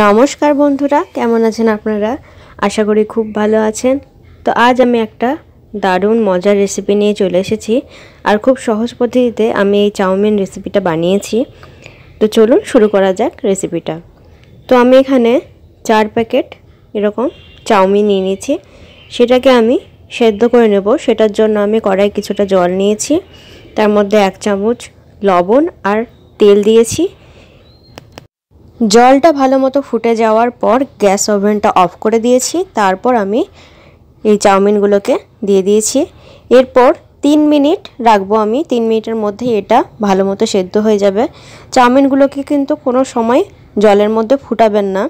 নমস্কার বন্ধুরা কেমন আছেন আপনারা আশা করি খুব ভালো আছেন তো আজ আমি একটা দারুণ মজার রেসিপি নিয়ে চলে এসেছি আর খুব সহজ পদ্ধতিতে আমি এই চাউমিন রেসিপিটা বানিয়েছি তো চলুন শুরু করা যাক রেসিপিটা তো আমি এখানে চার প্যাকেট এরকম চাউমিন নিয়ে নিয়েছি সেটাকে আমি সেদ্ধ করে নেব সেটার জন্য আমি কড়াই কিছুটা জল নিয়েছি তার মধ্যে এক চামচ লবণ আর তেল দিয়েছি জলটা ভালো মতো ফুটে যাওয়ার পর গ্যাস ওভেনটা অফ করে দিয়েছি তারপর আমি এই চাউমিনগুলোকে দিয়ে দিয়েছি এরপর তিন মিনিট রাখবো আমি তিন মিনিটের মধ্যে এটা ভালো মতো সেদ্ধ হয়ে যাবে চাউমিনগুলোকে কিন্তু কোনো সময় জলের মধ্যে ফুটাবেন না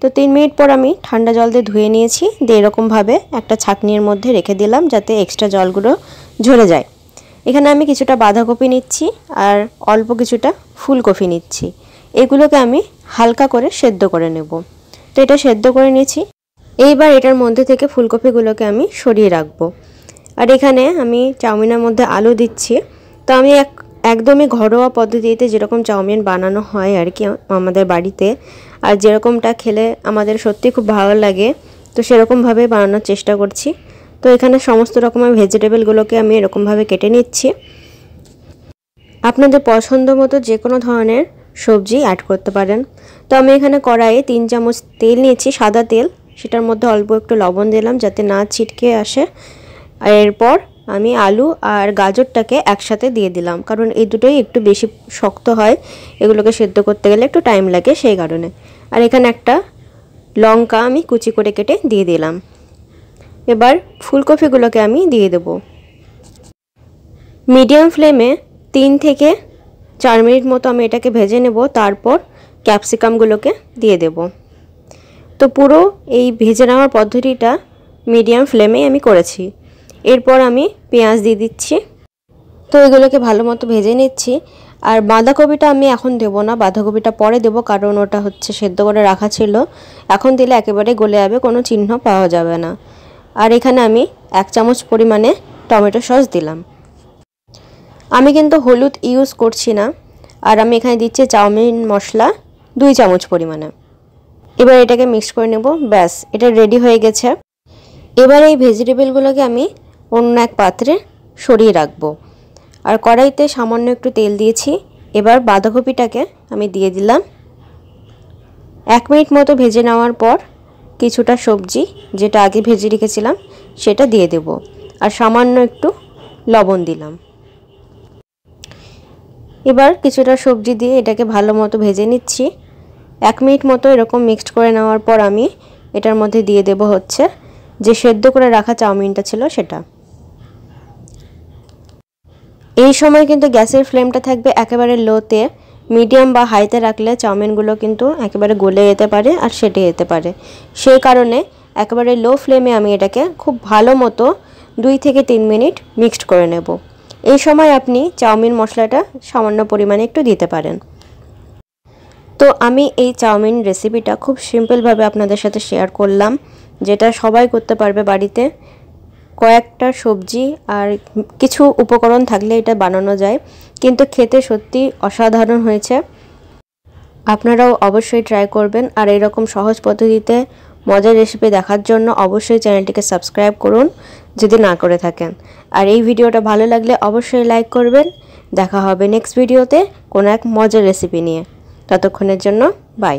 তো তিন মিনিট পর আমি ঠান্ডা জল দিয়ে ধুয়ে নিয়েছি দিয়ে এরকমভাবে একটা ছাঁকনির মধ্যে রেখে দিলাম যাতে এক্সট্রা জলগুলো ঝরে যায় এখানে আমি কিছুটা বাঁধাকপি নিচ্ছি আর অল্প কিছুটা ফুলকপি নিচ্ছি এগুলোকে আমি হালকা করে সেদ্ধ করে নেব তো এটা সেদ্ধ করে নিয়েছি এইবার এটার মধ্যে থেকে ফুলকপিগুলোকে আমি সরিয়ে রাখব আর এখানে আমি চাউমিনের মধ্যে আলু দিচ্ছি তো আমি এক একদমই ঘরোয়া পদ্ধতিতে যেরকম চাউমিন বানানো হয় আর কি আমাদের বাড়িতে আর যেরকমটা খেলে আমাদের সত্যি খুব ভালো লাগে তো সেরকমভাবে বানানোর চেষ্টা করছি তো এখানে সমস্ত রকমের ভেজিটেবলগুলোকে আমি এরকমভাবে কেটে নিচ্ছি আপনাদের পছন্দ মতো যে কোনো ধরনের সবজি অ্যাড করতে পারেন তো আমি এখানে কড়াইয়ে তিন চামচ তেল নিয়েছি সাদা তেল সেটার মধ্যে অল্প একটু লবণ দিলাম যাতে না ছিটকে আসে এরপর আমি আলু আর গাজরটাকে একসাথে দিয়ে দিলাম কারণ এই দুটোই একটু বেশি শক্ত হয় এগুলোকে সেদ্ধ করতে গেলে একটু টাইম লাগে সেই কারণে আর এখানে একটা লঙ্কা আমি কুচি করে কেটে দিয়ে দিলাম এবার ফুলকপিগুলোকে আমি দিয়ে দেব মিডিয়াম ফ্লেমে তিন থেকে চার মিনিট মতো আমি এটাকে ভেজে নেব তারপর ক্যাপসিকামগুলোকে দিয়ে দেব তো পুরো এই ভেজে নেওয়ার পদ্ধতিটা মিডিয়াম ফ্লেমেই আমি করেছি এরপর আমি পেঁয়াজ দিয়ে দিচ্ছি তো এগুলোকে ভালো মতো ভেজে নিচ্ছি আর বাঁধাকপিটা আমি এখন দেব না বাঁধাকপিটা পরে দেব কারণ ওটা হচ্ছে সেদ্ধ করে রাখা ছিল এখন দিলে একেবারে গলে যাবে কোনো চিহ্ন পাওয়া যাবে না আর এখানে আমি এক চামচ পরিমাণে টমেটো সস দিলাম আমি কিন্তু হলুদ ইউজ করছি না আর আমি এখানে দিচ্ছি চাউমিন মশলা দুই চামচ পরিমাণে এবার এটাকে মিক্স করে নেব ব্যাস এটা রেডি হয়ে গেছে এবার এই ভেজিটেবলগুলোকে আমি অন্য এক পাত্রে সরিয়ে রাখব আর কড়াইতে সামান্য একটু তেল দিয়েছি এবার বাঁধাকপিটাকে আমি দিয়ে দিলাম এক মিনিট মতো ভেজে নেওয়ার পর কিছুটা সবজি যেটা আগে ভেজে রেখেছিলাম সেটা দিয়ে দেব আর সামান্য একটু লবণ দিলাম এবার কিছুটা সবজি দিয়ে এটাকে ভালো মতো ভেজে নিচ্ছি এক মিনিট মতো এরকম মিক্সড করে নেওয়ার পর আমি এটার মধ্যে দিয়ে দেব হচ্ছে যে সেদ্ধ করে রাখা চাউমিনটা ছিল সেটা এই সময় কিন্তু গ্যাসের ফ্লেমটা থাকবে একেবারে লোতে মিডিয়াম বা হাইতে রাখলে চাউমিনগুলো কিন্তু একেবারে গলে যেতে পারে আর সেটে যেতে পারে সেই কারণে একেবারে লো ফ্লেমে আমি এটাকে খুব ভালো মতো দুই থেকে তিন মিনিট মিক্সড করে নেব এই সময় আপনি চাউমিন মশলাটা সামান্য পরিমাণে একটু দিতে পারেন তো আমি এই চাউমিন রেসিপিটা খুব সিম্পলভাবে আপনাদের সাথে শেয়ার করলাম যেটা সবাই করতে পারবে বাড়িতে কয়েকটা সবজি আর কিছু উপকরণ থাকলে এটা বানানো যায় কিন্তু খেতে সত্যি অসাধারণ হয়েছে আপনারাও অবশ্যই ট্রাই করবেন আর এরকম সহজ পদ্ধতিতে মজার রেসিপি দেখার জন্য অবশ্যই চ্যানেলটিকে সাবস্ক্রাইব করুন যদি না করে থাকেন আর এই ভিডিওটা ভালো লাগলে অবশ্যই লাইক করবেন দেখা হবে নেক্সট ভিডিওতে কোনো এক মজার রেসিপি নিয়ে ততক্ষণের জন্য বাই